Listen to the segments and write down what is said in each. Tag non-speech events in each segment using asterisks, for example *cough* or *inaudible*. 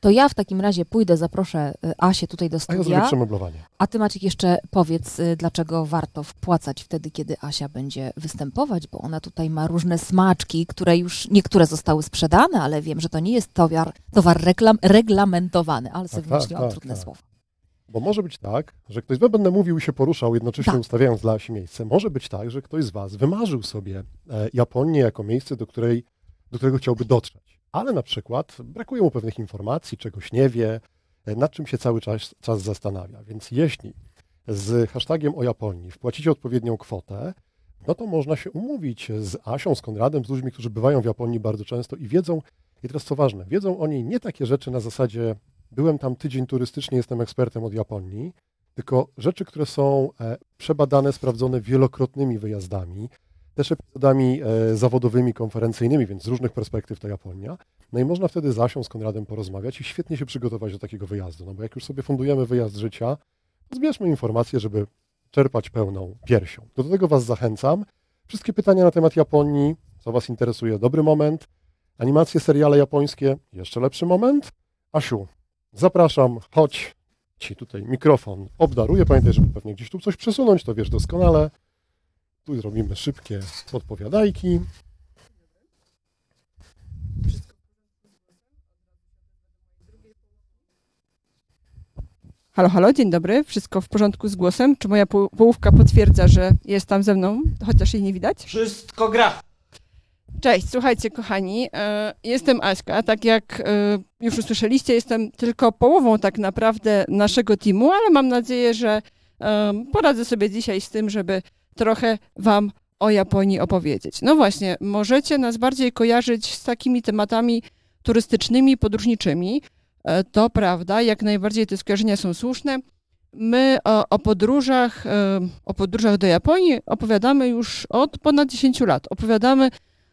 To ja w takim razie pójdę, zaproszę y, Asię tutaj do studia. A ja zrobię przemeblowanie. A ty Maciek jeszcze powiedz, y, dlaczego warto wpłacać wtedy, kiedy Asia będzie występować, bo ona tutaj ma różne smaczki, które już niektóre zostały sprzedane, ale wiem, że to nie jest towar, towar reklam, reglamentowany, ale sobie tak, tak wymyśliłam tak, trudne tak. słowo. Bo może być tak, że ktoś z was będę mówił i się poruszał, jednocześnie tak. ustawiając dla Asi miejsce. Może być tak, że ktoś z was wymarzył sobie e, Japonię jako miejsce, do, której, do którego chciałby dotrzeć ale na przykład brakuje mu pewnych informacji, czegoś nie wie, e, nad czym się cały czas, czas zastanawia. Więc jeśli z hashtagiem o Japonii wpłacicie odpowiednią kwotę, no to można się umówić z Asią, z Konradem, z ludźmi, którzy bywają w Japonii bardzo często i wiedzą, i teraz co ważne, wiedzą oni nie takie rzeczy na zasadzie byłem tam tydzień turystycznie, jestem ekspertem od Japonii, tylko rzeczy, które są e, przebadane, sprawdzone wielokrotnymi wyjazdami, też epizodami e, zawodowymi, konferencyjnymi, więc z różnych perspektyw ta Japonia. No i można wtedy zasiąść z Konradem porozmawiać i świetnie się przygotować do takiego wyjazdu, no bo jak już sobie fundujemy wyjazd życia, zbierzmy informacje, żeby czerpać pełną piersią. No do tego Was zachęcam. Wszystkie pytania na temat Japonii, co Was interesuje, dobry moment. Animacje, seriale japońskie, jeszcze lepszy moment. Asiu, zapraszam, chodź. Ci tutaj mikrofon obdaruję. Pamiętaj, żeby pewnie gdzieś tu coś przesunąć, to wiesz doskonale. Tu zrobimy szybkie podpowiadajki. Halo, halo, dzień dobry. Wszystko w porządku z głosem? Czy moja połówka potwierdza, że jest tam ze mną, chociaż jej nie widać? Wszystko gra. Cześć, słuchajcie, kochani. E, jestem Aśka. Tak jak e, już usłyszeliście, jestem tylko połową tak naprawdę naszego teamu, ale mam nadzieję, że e, poradzę sobie dzisiaj z tym, żeby trochę Wam o Japonii opowiedzieć. No właśnie, możecie nas bardziej kojarzyć z takimi tematami turystycznymi, podróżniczymi. E, to prawda, jak najbardziej te skojarzenia są słuszne. My o, o, podróżach, e, o podróżach do Japonii opowiadamy już od ponad 10 lat. Opowiadamy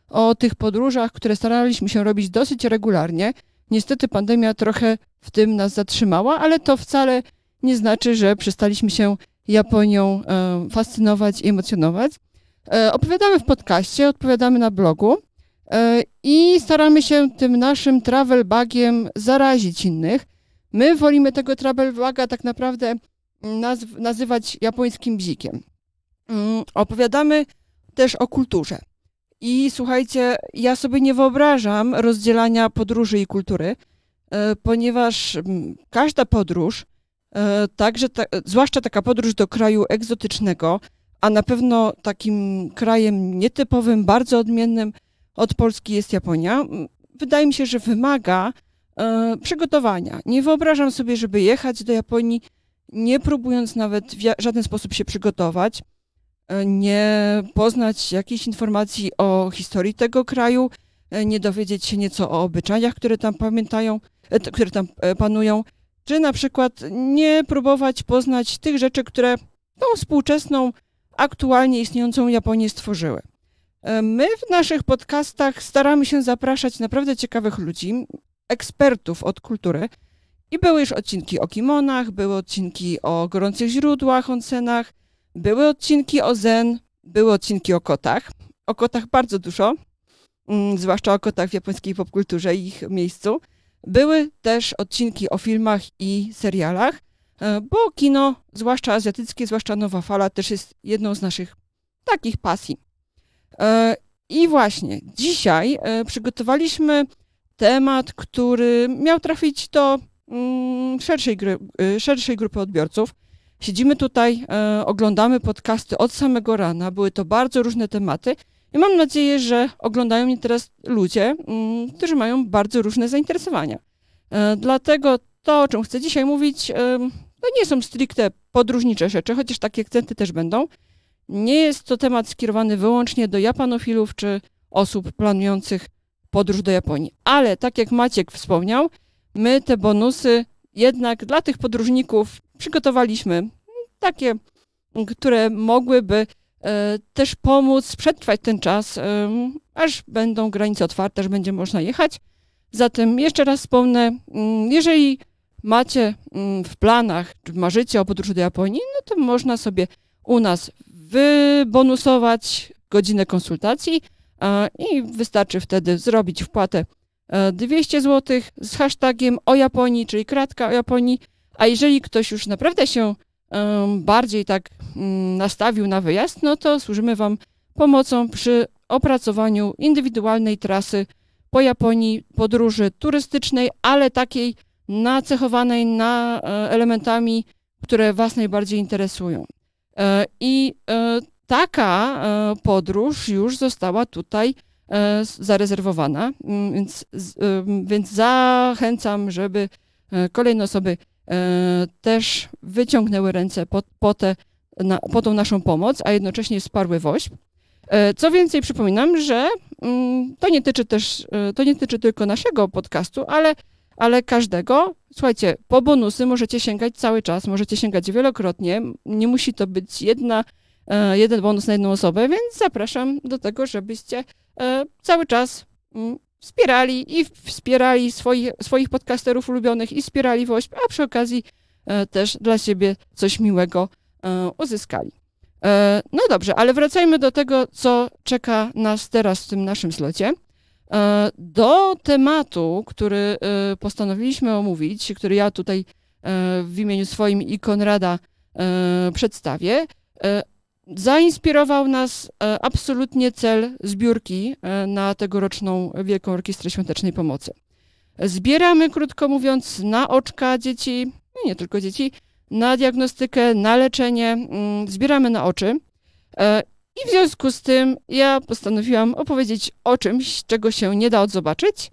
o tych podróżach, które staraliśmy się robić dosyć regularnie. Niestety pandemia trochę w tym nas zatrzymała, ale to wcale nie znaczy, że przestaliśmy się Japonią e, fascynować i emocjonować. E, opowiadamy w podcaście, odpowiadamy na blogu e, i staramy się tym naszym travel bagiem zarazić innych. My wolimy tego travel baga tak naprawdę nazw- nazywać japońskim bzikiem. Mm, opowiadamy też o kulturze. I słuchajcie, ja sobie nie wyobrażam rozdzielania podróży i kultury, ponieważ mm, każda podróż E, także ta, zwłaszcza taka podróż do kraju egzotycznego, a na pewno takim krajem nietypowym, bardzo odmiennym od Polski jest Japonia. Wydaje mi się, że wymaga e, przygotowania. Nie wyobrażam sobie, żeby jechać do Japonii, nie próbując nawet w żaden sposób się przygotować, e, nie poznać jakiejś informacji o historii tego kraju, e, nie dowiedzieć się nieco o obyczajach, które tam pamiętają, e, które tam e, panują, czy na przykład nie próbować poznać tych rzeczy, które tą współczesną, aktualnie istniejącą Japonię stworzyły. E, my w naszych podcastach staramy się zapraszać naprawdę ciekawych ludzi, ekspertów od kultury. I były już odcinki o kimonach, były odcinki o gorących źródłach, onsenach, były odcinki o zen, były odcinki o kotach. O kotach bardzo dużo, mm, zwłaszcza o kotach w japońskiej popkulturze i ich miejscu. Były też odcinki o filmach i serialach, e, bo kino, zwłaszcza azjatyckie, zwłaszcza nowa fala, też jest jedną z naszych takich pasji. E, I właśnie dzisiaj e, przygotowaliśmy temat, który miał trafić do mm, szerszej, szerszej grupy odbiorców. Siedzimy tutaj, oglądamy podcasty od samego rana, były to bardzo różne tematy i mam nadzieję, że oglądają mnie teraz ludzie, mm, którzy mają bardzo różne zainteresowania. E, dlatego to, o czym chcę dzisiaj mówić, e, to nie są stricte podróżnicze rzeczy, chociaż takie akcenty też będą. Nie jest to temat skierowany wyłącznie do japanofilów czy osób planujących podróż do Japonii. Ale tak jak Maciek wspomniał, my te bonusy jednak dla tych podróżników przygotowaliśmy mm, takie, mm, które mogłyby E, też pomóc przetrwać ten czas, e, aż będą granice otwarte, aż będzie można jechać. Zatem jeszcze raz wspomnę, mm, jeżeli macie mm, w planach, czy marzycie o podróży do Japonii, no to można sobie u nas wybonusować godzinę konsultacji i wystarczy wtedy zrobić wpłatę 200 e, zł z hashtagiem o Japonii, czyli kratka o Japonii. A jeżeli ktoś już naprawdę się bardziej tak mm, nastawił na wyjazd, no to służymy Wam pomocą przy opracowaniu indywidualnej trasy po Japonii, podróży turystycznej, ale takiej nacechowanej na e, elementami, które Was najbardziej interesują. E, I e, taka podróż już została tutaj zarezerwowana, mm, więc, więc zachęcam, żeby kolejne osoby E, też wyciągnęły ręce po, po, te, na, po tą naszą pomoc, a jednocześnie wsparły WOŚP. E, co więcej, przypominam, że mm, to nie tyczy też, e, to nie tyczy tylko naszego podcastu, ale, ale każdego. Słuchajcie, po bonusy możecie sięgać cały czas, możecie sięgać wielokrotnie. Nie musi to być jedna, jeden bonus na jedną osobę, więc zapraszam do tego, żebyście cały czas mm, wspierali i wspierali swoich, swoich podcasterów ulubionych i wspierali WOŚP, a przy okazji e, też dla siebie coś miłego e, uzyskali. E, no dobrze, ale wracajmy do tego, co czeka nas teraz w tym naszym zlocie. Do tematu, który postanowiliśmy omówić, który ja tutaj w imieniu swoim i Konrada przedstawię, Zainspirował nas e, absolutnie cel zbiórki e, na tegoroczną Wielką Orkiestrę Świątecznej Pomocy. Zbieramy, krótko mówiąc, na oczka dzieci, no nie tylko dzieci, na diagnostykę, na leczenie, mm, zbieramy na oczy. E, I w związku z tym ja postanowiłam opowiedzieć o czymś, czego się nie da odzobaczyć,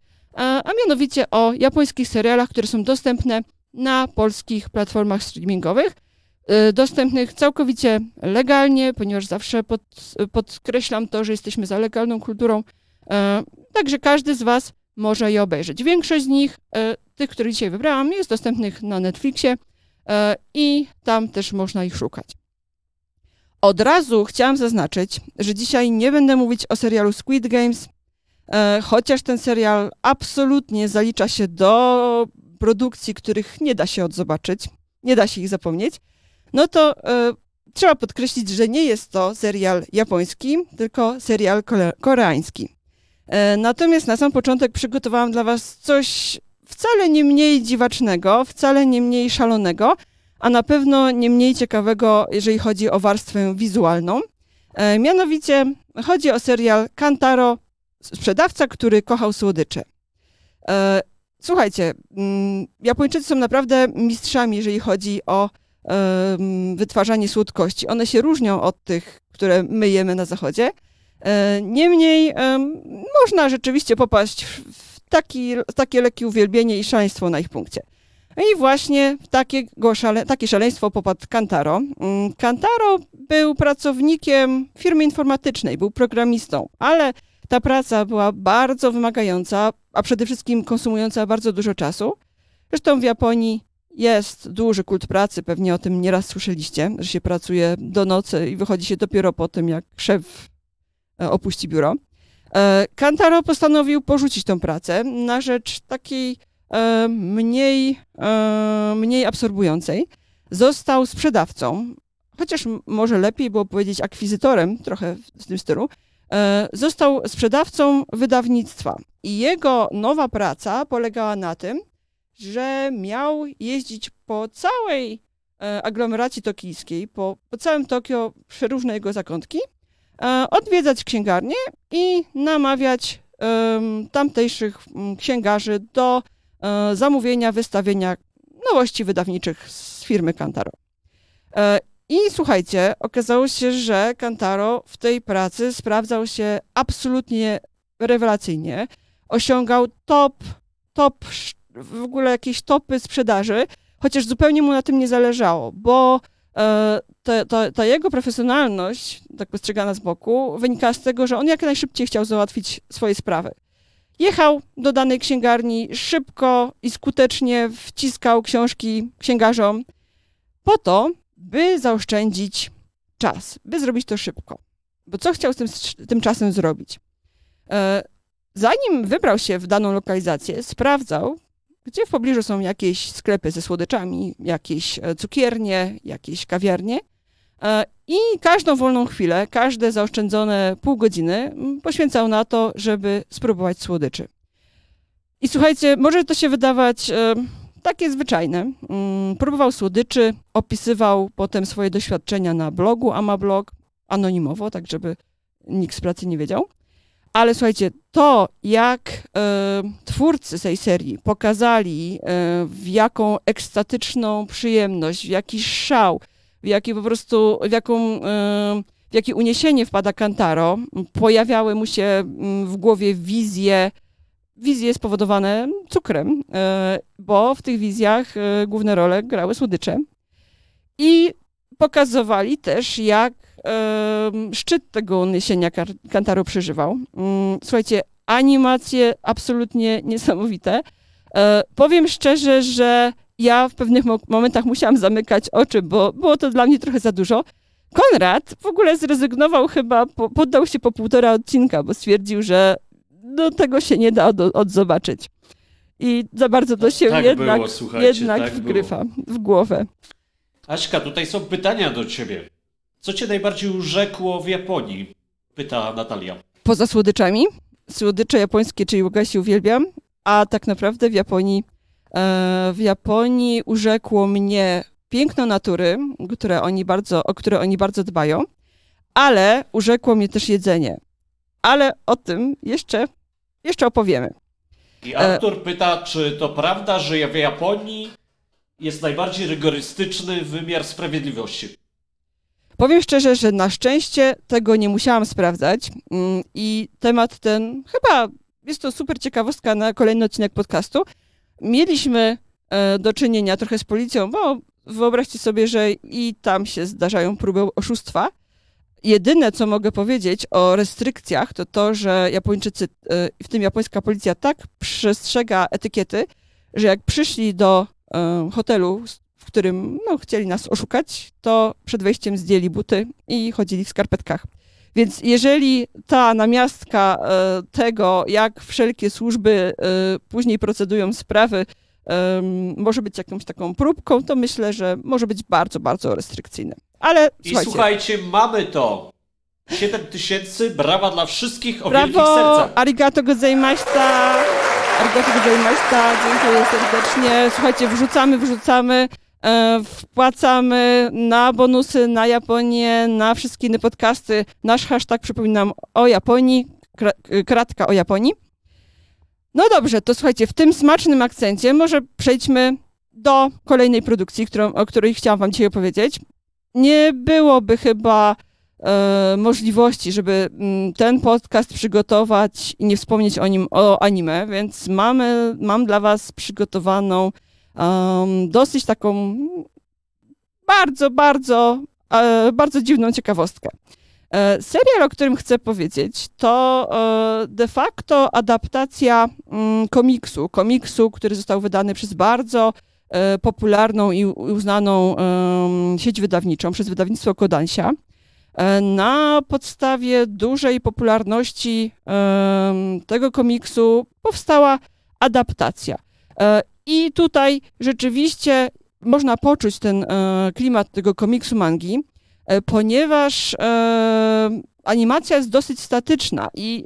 a mianowicie o japońskich serialach, które są dostępne na polskich platformach streamingowych, Y, dostępnych całkowicie legalnie, ponieważ zawsze pod, podkreślam to, że jesteśmy za legalną kulturą. E, także każdy z Was może je obejrzeć. Większość z nich, e, tych, które dzisiaj wybrałam, jest dostępnych na Netflixie e, i tam też można ich szukać. Od razu chciałam zaznaczyć, że dzisiaj nie będę mówić o serialu Squid Games, chociaż ten serial absolutnie zalicza się do produkcji, których nie da się odzobaczyć, nie da się ich zapomnieć no to e, trzeba podkreślić, że nie jest to serial japoński, tylko serial koreański. E, natomiast na sam początek przygotowałam dla Was coś wcale nie mniej dziwacznego, wcale nie mniej szalonego, a na pewno nie mniej ciekawego, jeżeli chodzi o warstwę wizualną. E, mianowicie chodzi o serial Kantaro, sprzedawca, który kochał słodycze. E, słuchajcie, mm, Japończycy są naprawdę mistrzami, jeżeli chodzi o wytwarzanie słodkości. One się różnią od tych, które my jemy na zachodzie. E, niemniej można rzeczywiście popaść w taki, takie lekkie uwielbienie i szaleństwo na ich punkcie. I właśnie w takie, szale, takie szaleństwo popadł Kantaro. Mm, Kantaro był pracownikiem firmy informatycznej, był programistą, ale ta praca była bardzo wymagająca, a przede wszystkim konsumująca bardzo dużo czasu. Zresztą w Japonii jest duży kult pracy, pewnie o tym nieraz słyszeliście, że się pracuje do nocy i wychodzi się dopiero po tym, jak szef e, opuści biuro. E, Kantaro postanowił porzucić tą pracę na rzecz takiej e, mniej, mniej absorbującej. Został sprzedawcą, chociaż może lepiej było powiedzieć akwizytorem, trochę w tym stylu. Został sprzedawcą wydawnictwa i jego nowa praca polegała na tym, że miał jeździć po całej e, aglomeracji tokijskiej, po, po całym Tokio, przeróżne jego zakątki, e, odwiedzać księgarnie i namawiać tamtejszych księgarzy do e, zamówienia, wystawienia nowości wydawniczych z firmy Kantaro. I słuchajcie, okazało się, że Kantaro w tej pracy sprawdzał się absolutnie rewelacyjnie. Osiągał top, top w ogóle jakieś topy sprzedaży, chociaż zupełnie mu na tym nie zależało, bo e, ta, ta, jego profesjonalność, tak postrzegana z boku, wynika z tego, że on jak najszybciej chciał załatwić swoje sprawy. Jechał do danej księgarni szybko i skutecznie wciskał książki księgarzom po to, by zaoszczędzić czas, by zrobić to szybko. Bo co chciał z tym, z tym czasem zrobić? E, zanim wybrał się w daną lokalizację, sprawdzał, gdzie w pobliżu są jakieś sklepy ze słodyczami, jakieś e, cukiernie, jakieś kawiarnie. E, I każdą wolną chwilę, każde zaoszczędzone pół godziny mm, poświęcał na to, żeby spróbować słodyczy. I słuchajcie, może to się wydawać e, takie zwyczajne. Mm, próbował słodyczy, opisywał potem swoje doświadczenia na blogu Amablog, anonimowo, tak żeby nikt z pracy nie wiedział. Ale słuchajcie, to jak e, twórcy tej serii pokazali, e, w jaką ekstatyczną przyjemność, w jaki szał, w jaki po prostu, w jaką. E, jakie uniesienie wpada Kantaro, pojawiały mu się mm, w głowie wizje, wizje spowodowane cukrem, e, bo w tych wizjach e, główne role grały słodycze. I pokazowali też, jak szczyt tego niesienia kantaru przeżywał. Mm, słuchajcie, animacje absolutnie niesamowite. E, powiem szczerze, że ja w pewnych momentach musiałam zamykać oczy, bo było to dla mnie trochę za dużo. Konrad w ogóle zrezygnował chyba, poddał się po półtora odcinka, bo stwierdził, że do no, tego się nie da od, odzobaczyć. I za bardzo to tak się tak jednak, było, jednak tak wgrywa było. w głowę. Aśka, tutaj są pytania do ciebie. Co cię najbardziej urzekło w Japonii? Pyta Natalia. Poza słodyczami. Słodycze japońskie, czyli ugasi uwielbiam, a tak naprawdę w Japonii e, w Japonii urzekło mnie piękno natury, które oni bardzo, o które oni bardzo dbają, ale urzekło mnie też jedzenie. Ale o tym jeszcze, jeszcze opowiemy. I Artur e... pyta, czy to prawda, że w Japonii jest najbardziej rygorystyczny wymiar sprawiedliwości? Powiem szczerze, że na szczęście tego nie musiałam sprawdzać mm, i temat ten chyba jest to super ciekawostka na kolejny odcinek podcastu. Mieliśmy e, do czynienia trochę z policją, bo wyobraźcie sobie, że i tam się zdarzają próby oszustwa. Jedyne, co mogę powiedzieć o restrykcjach, to to, że Japończycy, e, w tym japońska policja, tak przestrzega etykiety, że jak przyszli do e, hotelu, w którym no, chcieli nas oszukać, to przed wejściem zdjęli buty i chodzili w skarpetkach. Więc jeżeli ta namiastka e, tego, jak wszelkie służby e, później procedują sprawy, e, może być jakąś taką próbką, to myślę, że może być bardzo, bardzo restrykcyjne. Ale I słuchajcie, mamy to. 7 tysięcy, brawa dla wszystkich o Brawo, arigato gozaimashita. Arigato gozaimashita, dziękuję serdecznie. Słuchajcie, wrzucamy, wrzucamy. E, wpłacamy na bonusy, na Japonię, na wszystkie inne podcasty. Nasz hashtag, przypominam, o Japonii, kratka o Japonii. No dobrze, to słuchajcie, w tym smacznym akcencie może przejdźmy do kolejnej produkcji, którą, o której chciałam wam dzisiaj opowiedzieć. Nie byłoby chyba e, możliwości, żeby m, mm, ten podcast przygotować i nie wspomnieć o nim, o anime, więc mamy, mam dla was przygotowaną um, dosyć taką bardzo, bardzo, e, bardzo dziwną ciekawostkę. E, serial, o którym chcę powiedzieć, to e, de facto adaptacja mm, komiksu. Komiksu, który został wydany przez bardzo e, popularną i uznaną sieć wydawniczą, przez wydawnictwo Kodansia. E, na podstawie dużej popularności tego komiksu powstała adaptacja. E, i tutaj rzeczywiście można poczuć ten e, klimat tego komiksu mangi, e, ponieważ e, animacja jest dosyć statyczna i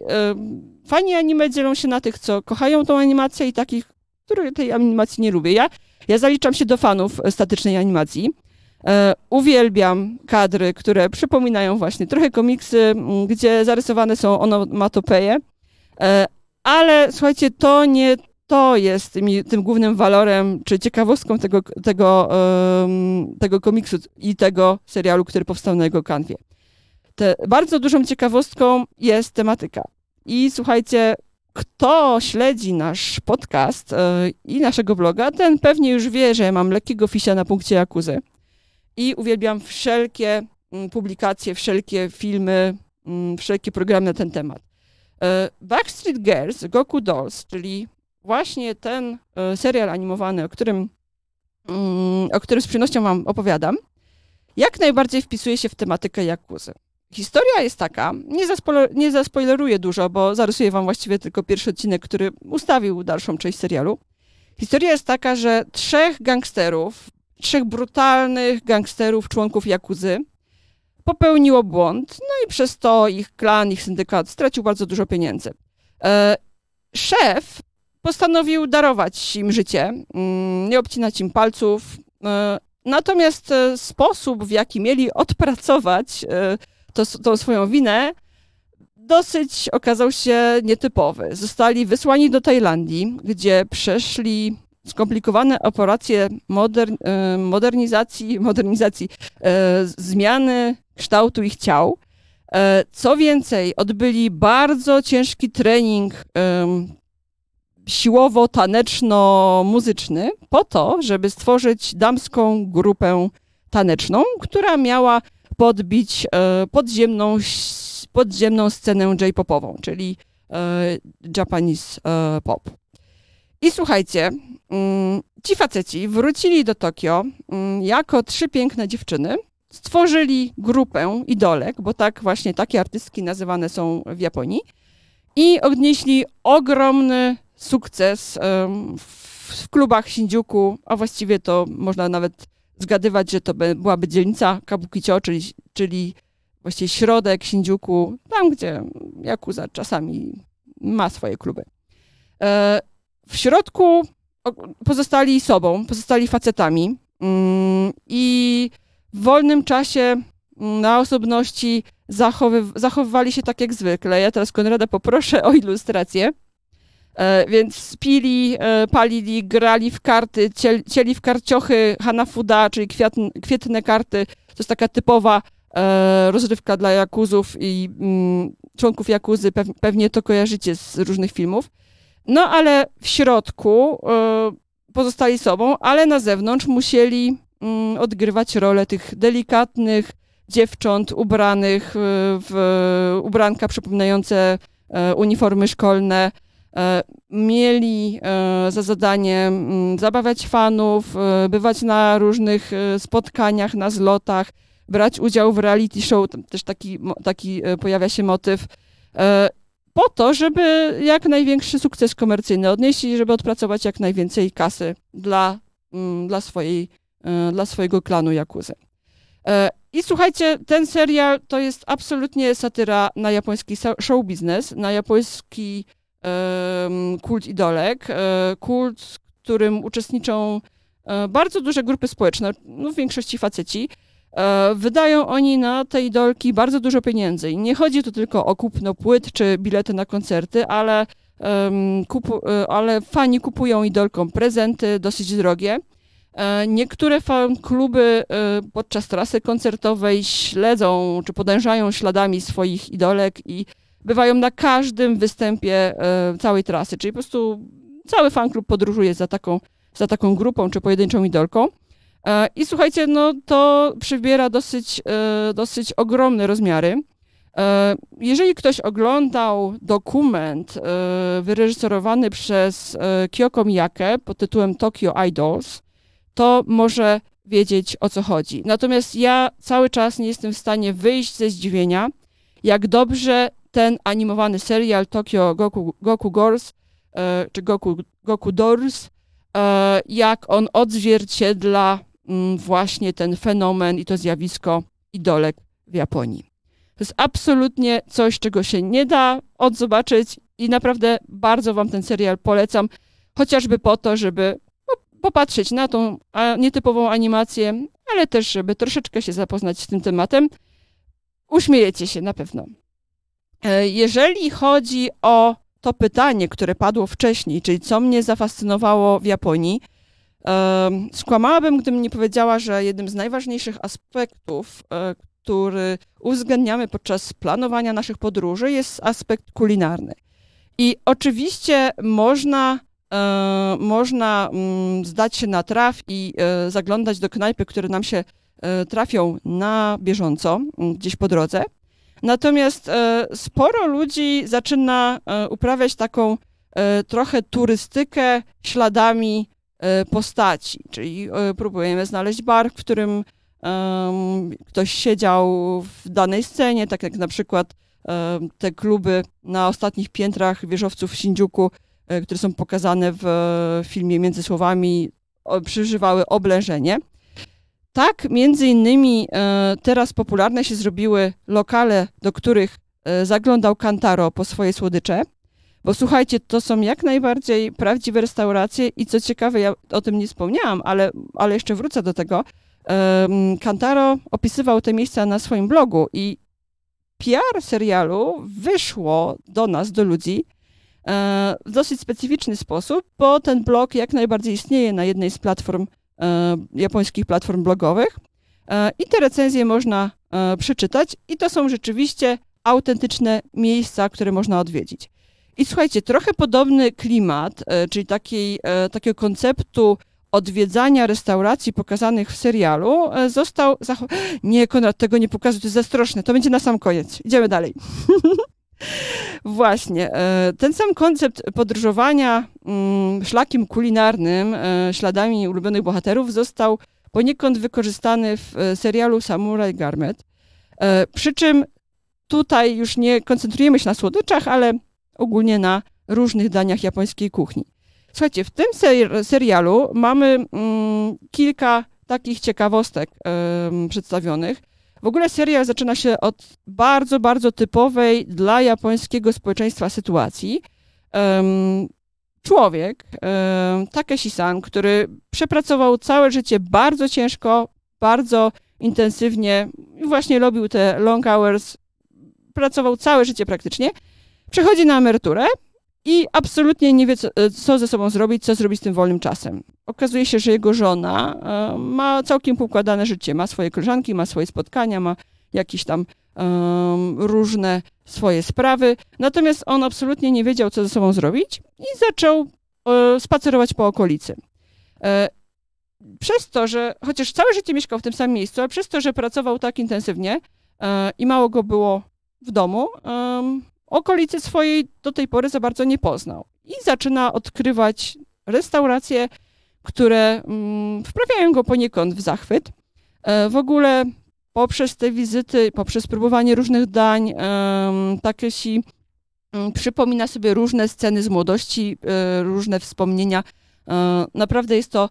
fani anime dzielą się na tych, co kochają tą animację i takich, których tej animacji nie lubię. Ja, ja zaliczam się do fanów statycznej animacji. Uwielbiam kadry, które przypominają właśnie trochę komiksy, gdzie zarysowane są onomatopeje, ale słuchajcie, to nie to jest tym głównym walorem, czy ciekawostką tego, tego, um, tego komiksu i tego serialu, który powstał na jego kanwie. Te, bardzo dużą ciekawostką jest tematyka. I słuchajcie, kto śledzi nasz podcast yy, i naszego bloga, ten pewnie już wie, że mam lekkiego fisia na punkcie Jakuzy. I uwielbiam wszelkie mm, publikacje, wszelkie filmy, mm, wszelkie programy na ten temat. Yy, Backstreet Girls, Goku Dolls, czyli właśnie ten e, serial animowany, o którym, mm, o którym z przyjemnością Wam opowiadam, jak najbardziej wpisuje się w tematykę Jakuzy. Historia jest taka, nie, zaspoiler, nie zaspoileruję dużo, bo zarysuję wam właściwie tylko pierwszy odcinek, który ustawił dalszą część serialu. Historia jest taka, że trzech gangsterów, trzech brutalnych gangsterów, członków Jakuzy, popełniło błąd, no i przez to ich klan, ich syndykat stracił bardzo dużo pieniędzy. E, szef postanowił darować im życie, mm, nie obcinać im palców. E, natomiast e, sposób, w jaki mieli odpracować e, to, tą swoją winę, dosyć okazał się nietypowy. Zostali wysłani do Tajlandii, gdzie przeszli skomplikowane operacje moder, modernizacji, modernizacji zmiany kształtu ich ciał. Co więcej, odbyli bardzo ciężki trening siłowo-taneczno-muzyczny po to, żeby stworzyć damską grupę taneczną, która miała podbić e, podziemną, podziemną scenę J-popową, czyli e, Japanese e, pop. I słuchajcie, mm, ci faceci wrócili do Tokio mm, jako trzy piękne dziewczyny. Stworzyli grupę idolek, bo tak właśnie takie artystki nazywane są w Japonii. I odnieśli ogromny sukces w klubach Sindziuku, a właściwie to można nawet zgadywać, że to byłaby dzielnica Kabukicio, czyli, czyli właściwie środek Sindziuku, tam gdzie Jakuza czasami ma swoje kluby. E, w środku pozostali sobą, pozostali facetami mm, i w wolnym czasie mm, na osobności zachowywali się tak jak zwykle. Ja teraz Konrada poproszę o ilustrację. E, więc spili, e, palili, grali w karty, cieli w karciochy Hanafuda, czyli kwietne karty. To jest taka typowa e, rozrywka dla Jakuzów i mm, członków Jakuzy. Pewnie to kojarzycie z różnych filmów. No ale w środku pozostali sobą, ale na zewnątrz musieli mm, odgrywać rolę tych delikatnych dziewcząt ubranych w ubranka przypominające uniformy szkolne E, mieli e, za zadanie mm, zabawiać fanów, e, bywać na różnych spotkaniach, na zlotach, brać udział w reality show, też taki, taki pojawia się motyw, po to, żeby jak największy sukces komercyjny odnieść i żeby odpracować jak najwięcej kasy dla, mm, dla, swojej, dla swojego klanu Jakuzy. I słuchajcie, ten serial to jest absolutnie satyra na japoński show business, na japoński kult idolek, e, kult, w którym uczestniczą e, bardzo duże grupy społeczne, no w większości faceci. E, wydają oni na te idolki bardzo dużo pieniędzy. I nie chodzi tu tylko o kupno płyt czy bilety na koncerty, ale, kupu, ale fani kupują idolkom prezenty dosyć drogie. Niektóre fan kluby podczas trasy koncertowej śledzą czy podążają śladami swoich idolek i bywają na każdym występie e, całej trasy, czyli po prostu cały fanklub podróżuje za taką, za taką grupą czy pojedynczą idolką. E, I słuchajcie, no to przybiera dosyć, e, dosyć ogromne rozmiary. Jeżeli ktoś oglądał dokument wyreżyserowany przez Kyoko Miyake pod tytułem Tokyo Idols, to może wiedzieć o co chodzi. Natomiast ja cały czas nie jestem w stanie wyjść ze zdziwienia, jak dobrze ten animowany serial Tokyo Goku, Goku Gors, e, czy Goku, Goku Doors, e, jak on odzwierciedla mm, właśnie ten fenomen i to zjawisko idolek w Japonii. To jest absolutnie coś, czego się nie da odzobaczyć i naprawdę bardzo Wam ten serial polecam, chociażby po to, żeby popatrzeć na tą nietypową animację, ale też, żeby troszeczkę się zapoznać z tym tematem. Uśmiejecie się na pewno. E, jeżeli chodzi o to pytanie, które padło wcześniej, czyli co mnie zafascynowało w Japonii, skłamałabym, gdybym nie powiedziała, że jednym z najważniejszych aspektów, e, który uwzględniamy podczas planowania naszych podróży, jest aspekt kulinarny. I oczywiście można, e, można mm, zdać się na traf i zaglądać do knajpy, które nam się trafią na bieżąco, mm, gdzieś po drodze. Natomiast e, sporo ludzi zaczyna e, uprawiać taką e, trochę turystykę śladami postaci, czyli próbujemy znaleźć bar, w którym ktoś siedział w danej scenie, tak jak na przykład te kluby na ostatnich piętrach wieżowców w Sindziuku, które są pokazane w filmie Między Słowami, przeżywały oblężenie. Tak, między innymi e, teraz popularne się zrobiły lokale, do których e, zaglądał Kantaro po swoje słodycze. Bo słuchajcie, to są jak najbardziej prawdziwe restauracje i co ciekawe, ja o tym nie wspomniałam, ale, ale jeszcze wrócę do tego. E, Kantaro opisywał te miejsca na swoim blogu i PR serialu wyszło do nas, do ludzi, w dosyć specyficzny sposób, bo ten blog jak najbardziej istnieje na jednej z platform E, japońskich platform blogowych. E, I te recenzje można e, przeczytać, i to są rzeczywiście autentyczne miejsca, które można odwiedzić. I słuchajcie, trochę podobny klimat, czyli takiej, takiego konceptu odwiedzania restauracji pokazanych w serialu, został zachowany. *gasps* Nie, Konrad, tego nie pokazuję to jest zastroszne. to będzie na sam koniec. Idziemy dalej. *laughs* Właśnie. E, ten sam koncept podróżowania mm, szlakiem kulinarnym, e, śladami ulubionych bohaterów został poniekąd wykorzystany w e, serialu Samurai Garment. Przy czym tutaj już nie koncentrujemy się na słodyczach, ale ogólnie na różnych daniach japońskiej kuchni. Słuchajcie, w tym serialu mamy mm, kilka takich ciekawostek przedstawionych. W ogóle seria zaczyna się od bardzo, bardzo typowej dla japońskiego społeczeństwa sytuacji. Um, człowiek, um, Takeshi-san, który przepracował całe życie bardzo ciężko, bardzo intensywnie, właśnie robił te long hours, pracował całe życie praktycznie, przechodzi na emeryturę, i absolutnie nie wie, e, co, ze sobą zrobić, co zrobić z tym wolnym czasem. Okazuje się, że jego żona e, ma całkiem poukładane życie, ma swoje koleżanki, ma swoje spotkania, ma jakieś tam różne swoje sprawy, natomiast on absolutnie nie wiedział, co ze sobą zrobić i zaczął e, spacerować po okolicy. Przez to, że chociaż całe życie mieszkał w tym samym miejscu, ale przez to, że pracował tak intensywnie i mało go było w domu, okolicy swojej do tej pory za bardzo nie poznał. I zaczyna odkrywać restauracje, które mm, wprawiają go poniekąd w zachwyt. E, w ogóle poprzez te wizyty, poprzez próbowanie różnych dań, Takeshi mm, przypomina sobie różne sceny z młodości, e, różne wspomnienia. E, naprawdę jest to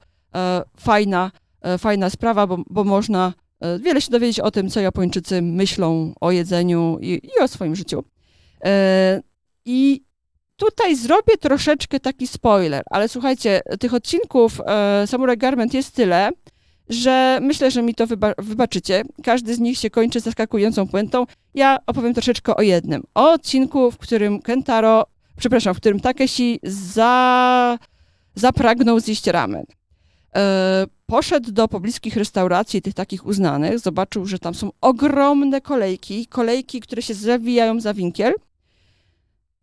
fajna, fajna sprawa, bo, bo można wiele się dowiedzieć o tym, co Japończycy myślą o jedzeniu i, i o swoim życiu. E, I tutaj zrobię troszeczkę taki spoiler, ale słuchajcie, tych odcinków e, Samurai Garment jest tyle, że myślę, że mi to wyba wybaczycie. Każdy z nich się kończy zaskakującą puentą. Ja opowiem troszeczkę o jednym. O odcinku, w którym Kentaro, przepraszam, w którym Takeshi za... zapragnął zjeść ramen. E, poszedł do pobliskich restauracji, tych takich uznanych, zobaczył, że tam są ogromne kolejki, kolejki, które się zawijają za winkiel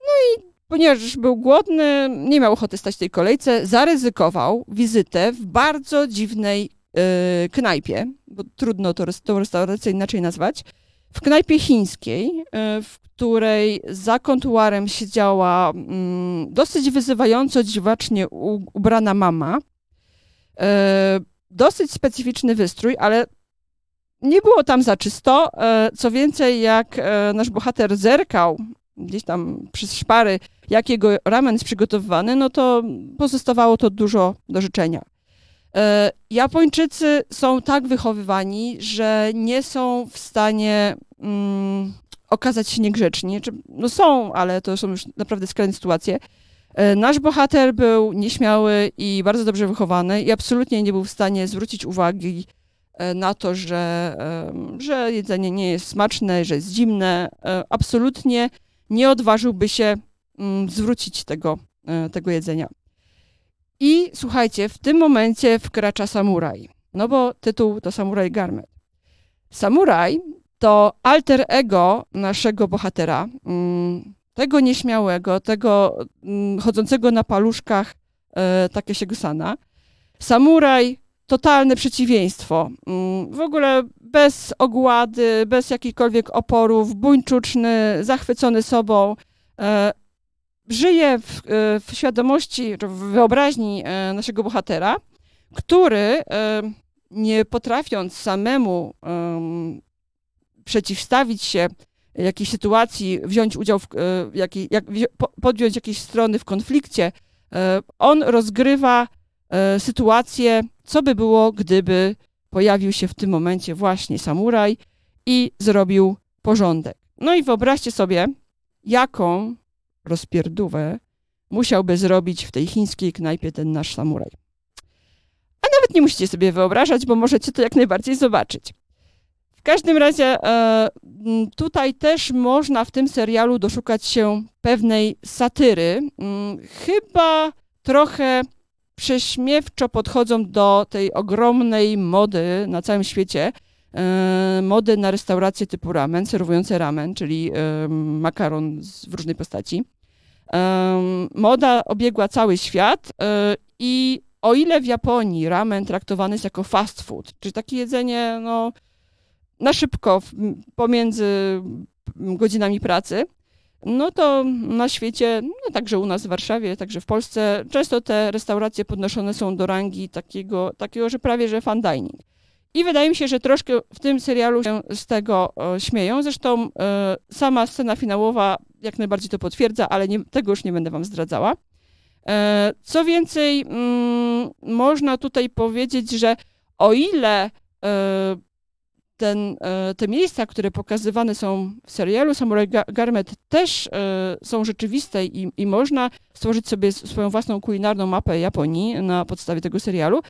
no i ponieważ był głodny, nie miał ochoty stać w tej kolejce, zaryzykował wizytę w bardzo dziwnej yy, knajpie, bo trudno to, tą restaurację inaczej nazwać, w knajpie chińskiej, yy, w której za kontuarem siedziała yy, dosyć wyzywająco dziwacznie u, ubrana mama. Y, dosyć specyficzny wystrój, ale nie było tam za czysto. Y, co więcej, jak y, nasz bohater zerkał gdzieś tam przez szpary, jak jego ramen jest przygotowywany, no to pozostawało to dużo do życzenia. E, Japończycy są tak wychowywani, że nie są w stanie mm, okazać się niegrzeczni. No są, ale to są już naprawdę skrajne sytuacje. E, nasz bohater był nieśmiały i bardzo dobrze wychowany i absolutnie nie był w stanie zwrócić uwagi e, na to, że, że jedzenie nie jest smaczne, że jest zimne. Absolutnie nie odważyłby się mm, zwrócić tego, e, tego jedzenia. I słuchajcie, w tym momencie wkracza samuraj, no bo tytuł to Samuraj Garment. Samuraj to alter ego naszego bohatera, mm, tego nieśmiałego, tego mm, chodzącego na paluszkach e, Takesiego Sana. Samuraj totalne przeciwieństwo. Mm, w ogóle bez ogłady, bez jakichkolwiek oporów, buńczuczny, zachwycony sobą. E, żyje w, e, w świadomości, w wyobraźni e, naszego bohatera, który nie potrafiąc samemu przeciwstawić się jakiejś sytuacji, wziąć udział w, podjąć jakieś strony w konflikcie, on rozgrywa E, sytuację, co by było, gdyby pojawił się w tym momencie właśnie samuraj i zrobił porządek. No i wyobraźcie sobie, jaką rozpierdówę musiałby zrobić w tej chińskiej knajpie ten nasz samuraj. A nawet nie musicie sobie wyobrażać, bo możecie to jak najbardziej zobaczyć. W każdym razie e, tutaj też można w tym serialu doszukać się pewnej satyry, mm, chyba trochę prześmiewczo podchodzą do tej ogromnej mody na całym świecie, e, mody na restauracje typu ramen, serwujące ramen, czyli e, makaron w różnej postaci. E, moda obiegła cały świat i o ile w Japonii ramen traktowany jest jako fast food, czyli takie jedzenie no, na szybko pomiędzy godzinami pracy, no to na świecie, no także u nas w Warszawie, także w Polsce, często te restauracje podnoszone są do rangi takiego, takiego że prawie że fan dining. I wydaje mi się, że troszkę w tym serialu się z tego śmieją. Zresztą e, sama scena finałowa jak najbardziej to potwierdza, ale nie, tego już nie będę wam zdradzała. E, co więcej, mm, można tutaj powiedzieć, że o ile e, ten, e, te miejsca, które pokazywane są w serialu Samurai Garment też e, są rzeczywiste i, i można stworzyć sobie swoją własną kulinarną mapę Japonii na podstawie tego serialu,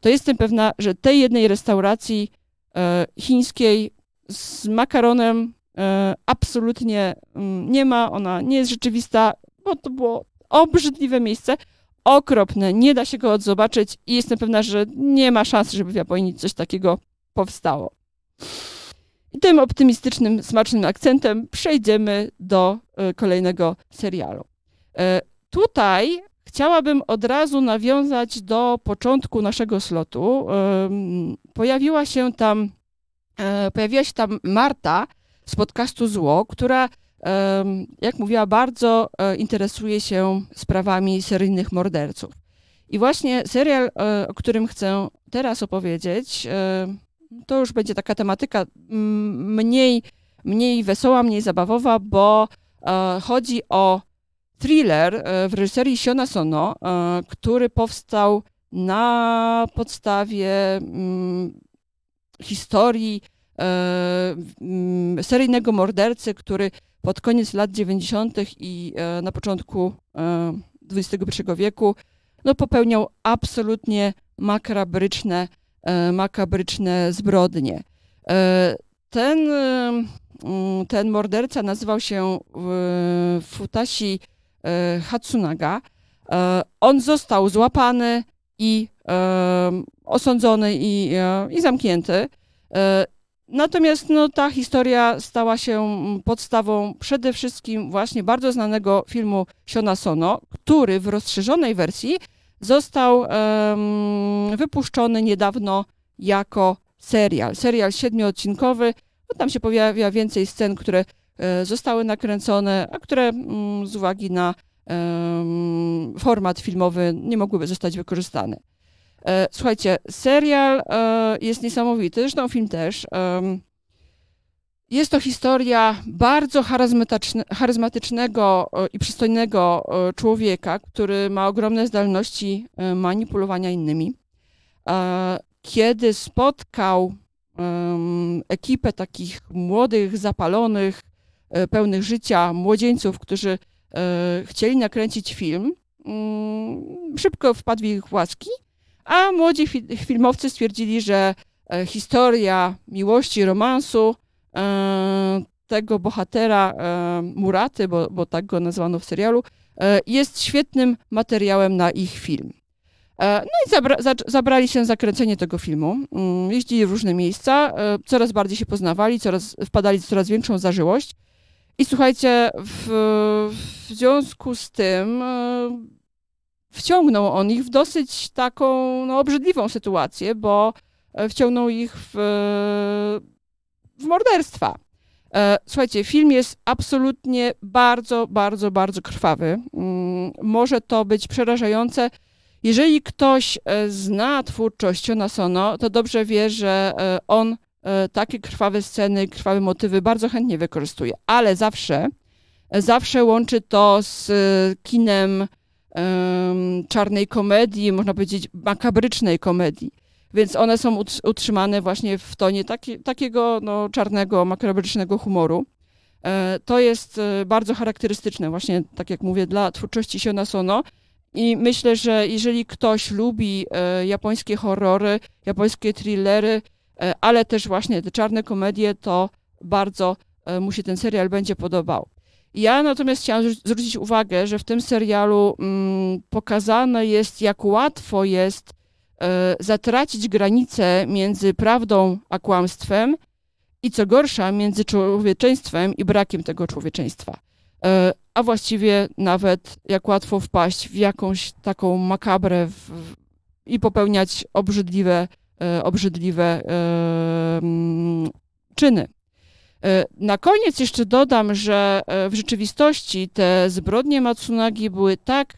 to jestem pewna, że tej jednej restauracji e, chińskiej z makaronem absolutnie mm, nie ma, ona nie jest rzeczywista, bo to było obrzydliwe miejsce, okropne, nie da się go odzobaczyć i jestem pewna, że nie ma szans, żeby w Japonii coś takiego powstało. I tym optymistycznym, smacznym akcentem przejdziemy do e, kolejnego serialu. E, tutaj chciałabym od razu nawiązać do początku naszego slotu. Pojawiła się tam, e, pojawiła się tam Marta z podcastu Zło, która jak mówiła, bardzo interesuje się sprawami seryjnych morderców. I właśnie serial, o którym chcę teraz opowiedzieć, to już będzie taka tematyka mm, mniej, mniej wesoła, mniej zabawowa, bo e, chodzi o thriller e, w reżyserii Siona Sono, e, który powstał na podstawie mm, historii mm, seryjnego mordercy, który pod koniec lat 90. i na początku XXI wieku no, popełniał absolutnie makabryczne E, makabryczne zbrodnie. E, ten, e, mm, ten morderca nazywał się Futashi Hatsunaga. On został złapany i osądzony i, i zamknięty. Natomiast no, ta historia stała się mm, podstawą przede wszystkim właśnie bardzo znanego filmu Siona Sono, który w rozszerzonej wersji Został um, wypuszczony niedawno jako serial. Serial siedmiodcinkowy. bo no, tam się pojawia więcej scen, które e, zostały nakręcone, a które mm, z uwagi na um, format filmowy nie mogłyby zostać wykorzystane. E, słuchajcie, serial e, jest niesamowity, zresztą film też. Jest to historia bardzo charyzmatycznego e, i przystojnego e, człowieka, który ma ogromne zdolności e, manipulowania innymi. Kiedy spotkał ekipę takich młodych, zapalonych, pełnych życia młodzieńców, którzy chcieli nakręcić film, mm, szybko wpadł w ich łaski, a młodzi filmowcy stwierdzili, że historia miłości, romansu E, tego bohatera e, Muraty, bo, bo tak go nazwano w serialu, e, jest świetnym materiałem na ich film. No i zabra zabrali się za kręcenie tego filmu. Mm, jeździli w różne miejsca, coraz bardziej się poznawali, coraz, wpadali w coraz większą zażyłość. I słuchajcie, w, w związku z tym wciągnął on ich w dosyć taką no, obrzydliwą sytuację, bo wciągnął ich w w morderstwa. E, słuchajcie, film jest absolutnie bardzo, bardzo, bardzo krwawy. Mm, może to być przerażające. Jeżeli ktoś e, zna twórczość Jonasono, to dobrze wie, że e, on takie krwawe sceny, krwawe motywy bardzo chętnie wykorzystuje, ale zawsze, zawsze łączy to z kinem czarnej komedii, można powiedzieć makabrycznej komedii. Więc one są utrzymane właśnie w tonie taki, takiego no, czarnego, makabrycznego humoru. E, to jest e, bardzo charakterystyczne właśnie, tak jak mówię, dla twórczości Siona Sono. I myślę, że jeżeli ktoś lubi e, japońskie horrory, japońskie thrillery, ale też właśnie te czarne komedie, to bardzo mu się ten serial będzie podobał. Ja natomiast chciałam zwrócić uwagę, że w tym serialu mm, pokazane jest, jak łatwo jest E, zatracić granicę między prawdą a kłamstwem i co gorsza, między człowieczeństwem i brakiem tego człowieczeństwa. E, a właściwie nawet jak łatwo wpaść w jakąś taką makabrę w, i popełniać obrzydliwe, e, obrzydliwe czyny. Na koniec jeszcze dodam, że w rzeczywistości te zbrodnie Matsunagi były tak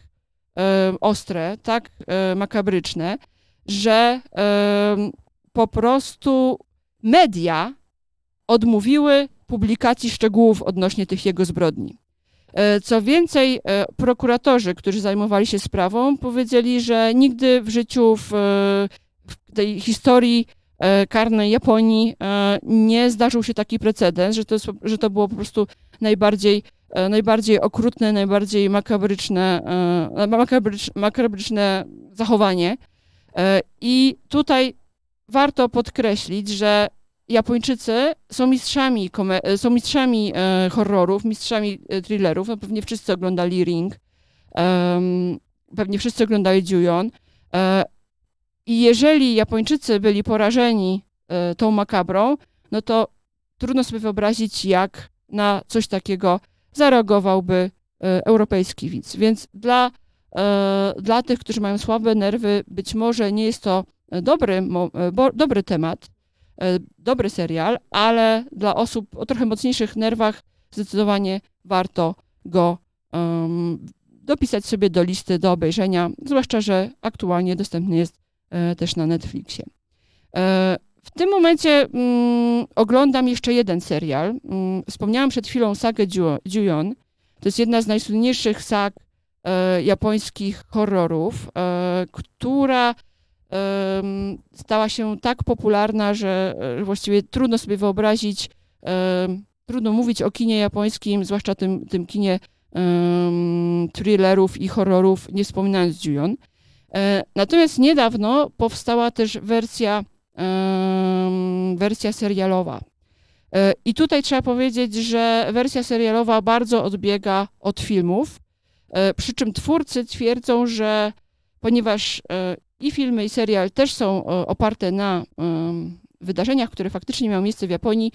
ostre, tak makabryczne, że po prostu media odmówiły publikacji szczegółów odnośnie tych jego zbrodni. E, co więcej, e, prokuratorzy, którzy zajmowali się sprawą, powiedzieli, że nigdy w życiu w, e, w tej historii karnej Japonii nie zdarzył się taki precedens, że to, jest, że to było po prostu najbardziej, najbardziej okrutne, najbardziej makabryczne, makabryczne zachowanie. E, I tutaj warto podkreślić, że Japończycy są mistrzami, e, są mistrzami e, horrorów, mistrzami thrillerów. No pewnie wszyscy oglądali Ring, pewnie wszyscy oglądali Jujon. I jeżeli Japończycy byli porażeni tą makabrą, no to trudno sobie wyobrazić, jak na coś takiego zareagowałby europejski widz. Więc dla E, dla tych, którzy mają słabe nerwy, być może nie jest to e, dobry, e, dobry temat, dobry serial, ale dla osób o trochę mocniejszych nerwach zdecydowanie warto go um, dopisać sobie do listy do obejrzenia, zwłaszcza, że aktualnie dostępny jest też na Netflixie. w tym momencie mm, oglądam jeszcze jeden serial. Mm, wspomniałam przed chwilą sagę Jujon. To jest jedna z najsłynniejszych sag E, japońskich horrorów, e, która stała się tak popularna, że e, właściwie trudno sobie wyobrazić, trudno mówić o kinie japońskim, zwłaszcza tym, tym kinie thrillerów i horrorów, nie wspominając Juon. Natomiast niedawno powstała też wersja, wersja serialowa. I tutaj trzeba powiedzieć, że wersja serialowa bardzo odbiega od filmów. E, przy czym twórcy twierdzą, że ponieważ e, i filmy, i serial też są e, oparte na wydarzeniach, które faktycznie miały miejsce w Japonii,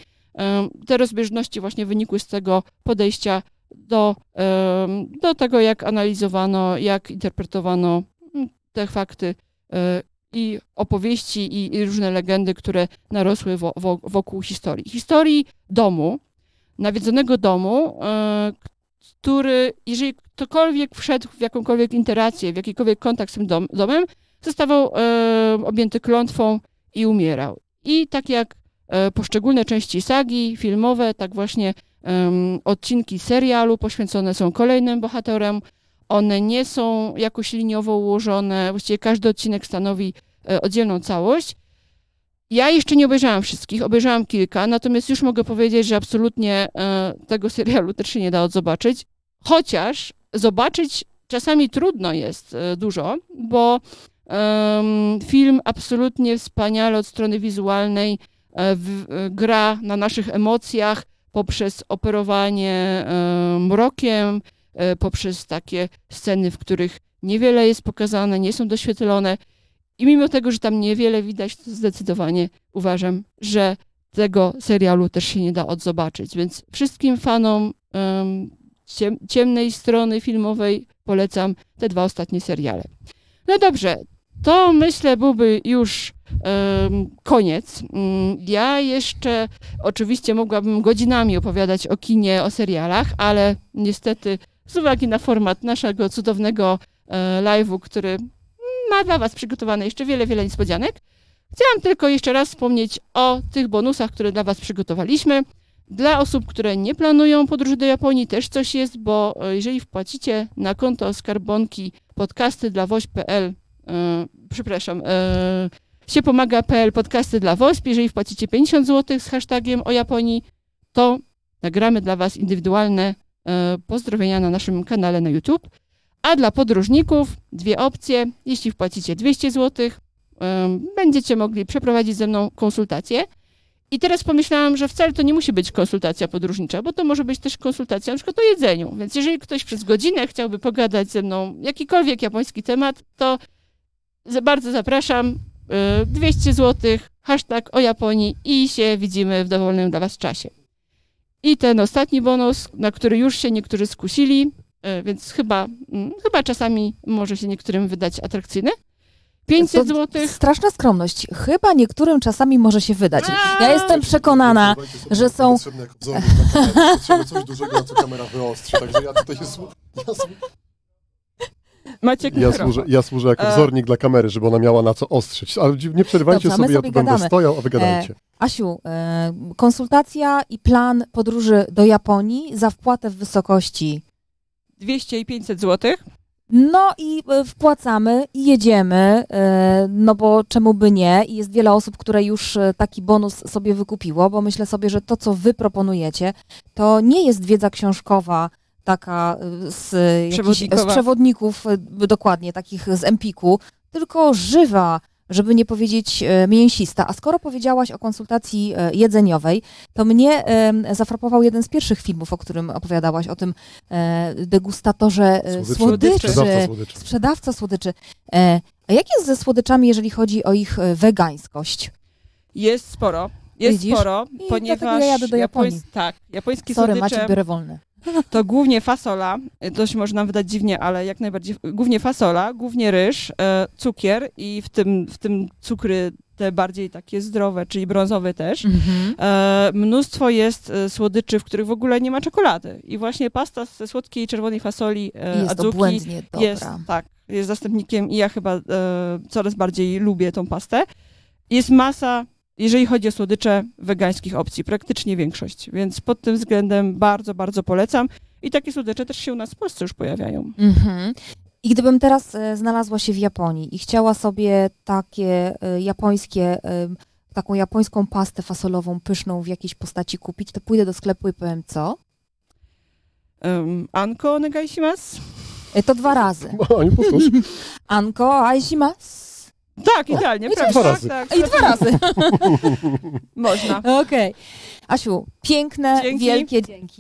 te rozbieżności właśnie wynikły z tego podejścia do, do tego, jak analizowano, jak interpretowano mm, te fakty i opowieści i, i różne legendy, które narosły wo, wo, wokół historii. Historii domu, nawiedzonego domu, który, jeżeli ktokolwiek wszedł w jakąkolwiek interakcję, w jakikolwiek kontakt z tym dom, domem, zostawał e, objęty klątwą i umierał. I tak jak e, poszczególne części sagi filmowe, tak właśnie e, odcinki serialu poświęcone są kolejnym bohaterem. One nie są jakoś liniowo ułożone, właściwie każdy odcinek stanowi e, oddzielną całość. Ja jeszcze nie obejrzałam wszystkich, obejrzałam kilka, natomiast już mogę powiedzieć, że absolutnie e, tego serialu też się nie da odzobaczyć. Chociaż zobaczyć czasami trudno jest e, dużo, bo film absolutnie wspaniale od strony wizualnej e, e, gra na naszych emocjach poprzez operowanie mrokiem, poprzez takie sceny, w których niewiele jest pokazane, nie są doświetlone. I mimo tego, że tam niewiele widać, to zdecydowanie uważam, że tego serialu też się nie da odzobaczyć. Więc wszystkim fanom um, ciemnej strony filmowej polecam te dwa ostatnie seriale. No dobrze, to myślę byłby już um, koniec. Mm, ja jeszcze oczywiście mogłabym godzinami opowiadać o kinie, o serialach, ale niestety z uwagi na format naszego cudownego e, live'u, który ma dla Was przygotowane jeszcze wiele, wiele niespodzianek, chciałam tylko jeszcze raz wspomnieć o tych bonusach, które dla Was przygotowaliśmy. Dla osób, które nie planują podróży do Japonii też coś jest, bo e, jeżeli wpłacicie na konto skarbonki podcasty dla woś.pl, yy, e, przepraszam, yy, się pomaga.pl podcasty dla WOŚP, jeżeli wpłacicie 50 zł z hashtagiem o Japonii, to nagramy dla Was indywidualne yy, pozdrowienia na naszym kanale na YouTube. A dla podróżników dwie opcje. Jeśli wpłacicie 200 zł, będziecie mogli przeprowadzić ze mną konsultację. I teraz pomyślałam, że wcale to nie musi być konsultacja podróżnicza, bo to może być też konsultacja na przykład o jedzeniu. Więc jeżeli ktoś przez godzinę chciałby pogadać ze mną jakikolwiek japoński temat, to bardzo zapraszam. 200 y, zł, hashtag o Japonii i się widzimy w dowolnym dla Was czasie. I ten ostatni bonus, na który już się niektórzy skusili, y, więc chyba, mm, chyba czasami może się niektórym wydać atrakcyjny, 500 zł. Straszna skromność. Chyba niektórym czasami może się wydać. Ja jestem przekonana, że są. Macie coś dużego, co kamera wyostrzy. Także ja tutaj ja mikrofon. służę, ja służę jako e. wzornik e... dla kamery, żeby ona miała na co ostrzyć. Ale nie przerywajcie Dobrze, sobie, ja tu gadamy. będę stojał, a wy e, gadajcie. E... Asiu, e... konsultacja i plan podróży do Japonii za wpłatę w wysokości 200 i 500 złotych. No i e, wpłacamy i jedziemy, e, no bo czemu by nie? I jest wiele osób, które już e, taki bonus sobie wykupiło, bo myślę sobie, że to, co wy proponujecie, to nie jest wiedza książkowa taka z, z przewodników, dokładnie, takich z Empiku, tylko żywa, żeby nie powiedzieć e, mięsista. A skoro powiedziałaś o konsultacji e, jedzeniowej, to mnie e, zafrapował jeden z pierwszych filmów, o którym opowiadałaś, o tym degustatorze słodyczy, słodyczy. Sprzedawca, słodyczy. A jak jest ze słodyczami, jeżeli chodzi o ich wegańskość? Jest sporo. Jest Widzisz? sporo, I ponieważ ja do Japoński, tak, japońskie Sorry, słodycze... Maciek, biorę wolne. *laughs* to głównie fasola, y, to się może nam wydać dziwnie, ale jak najbardziej, głównie fasola, głównie ryż, e, cukier i w tym, w tym cukry te bardziej takie zdrowe, czyli brązowe też. Mhm. E, mnóstwo jest e, słodyczy, w których w ogóle nie ma czekolady. I właśnie pasta ze słodkiej czerwonej fasoli e, jest adzuki jest, tak, jest zastępnikiem i ja chyba e, coraz bardziej lubię tą pastę. Jest masa jeżeli chodzi o słodycze wegańskich opcji, praktycznie większość. Więc pod tym względem bardzo, bardzo polecam. I takie słodycze też się u nas w Polsce już pojawiają. Mhm. I gdybym teraz e, znalazła się w Japonii i chciała sobie takie e, japońskie, e, taką japońską pastę fasolową pyszną w jakiejś postaci kupić, to pójdę do sklepu i powiem co? Um, anko negaishimasu. E, to dwa razy. *laughs* Anko aishimasu. Tak, idealnie, prawda? Dwa tak, razy. Tak, tak, I dwa razy. *laughs* *laughs* Można. Okej. Okay. Asiu, piękne, Dzięki. wielkie dzięki.